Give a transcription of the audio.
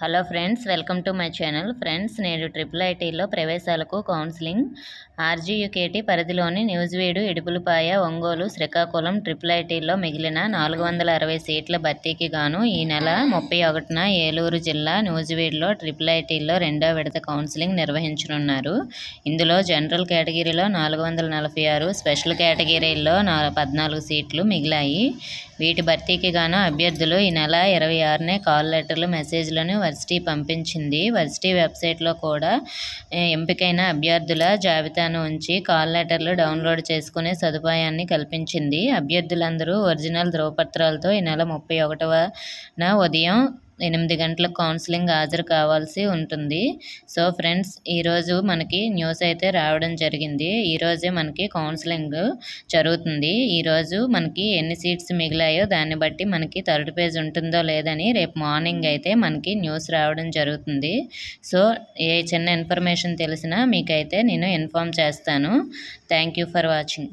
hello friends welcome to my channel friends నేడు triple ఐటీలో ప్రవేశాలకు కౌన్సిలింగ్ ఆర్జీయుకేటీ పరిధిలోని న్యూజివీడు ఇడుపులపాయ ఒంగోలు శ్రీకాకుళం ట్రిపుల్ ఐటీలో మిగిలిన నాలుగు వందల అరవై సీట్ల భర్తీకి గాను ఈ నెల ముప్పై ఒకటిన ఏలూరు జిల్లా న్యూజివీడులో ట్రిపుల్ ఐటీలో రెండో విడత కౌన్సిలింగ్ నిర్వహించనున్నారు ఇందులో జనరల్ కేటగిరీలో నాలుగు వందల నలభై ఆరు స్పెషల్ కేటగిరీల్లో పద్నాలుగు సీట్లు మిగిలాయి వీటి భర్తీకి గాను అభ్యర్థులు ఈ నెల ఇరవై ఆరునే కాల్ లెటర్లు మెసేజ్లను వర్సిటీ పంపించింది వర్సిటీ వెబ్సైట్లో కూడా ఎంపికైన అభ్యర్థుల జాబితాను ఉంచి కాల్ లెటర్లు డౌన్లోడ్ చేసుకునే సదుపాయాన్ని కల్పించింది అభ్యర్థులందరూ ఒరిజినల్ ధృవపత్రాలతో ఈ నెల ముప్పై ఒకటవ ఉదయం ఎనిమిది గంటల కౌన్సిలింగ్ హాజరు కావాల్సి ఉంటుంది సో ఫ్రెండ్స్ ఈరోజు మనకి న్యూస్ అయితే రావడం జరిగింది ఈరోజే మనకి కౌన్సిలింగ్ జరుగుతుంది ఈరోజు మనకి ఎన్ని సీట్స్ మిగిలాయో దాన్ని బట్టి మనకి థర్డ్ పేజ్ ఉంటుందో లేదని రేపు మార్నింగ్ అయితే మనకి న్యూస్ రావడం జరుగుతుంది సో ఏ చిన్న ఇన్ఫర్మేషన్ తెలిసినా మీకైతే నేను ఇన్ఫామ్ చేస్తాను థ్యాంక్ యూ ఫర్ వాచింగ్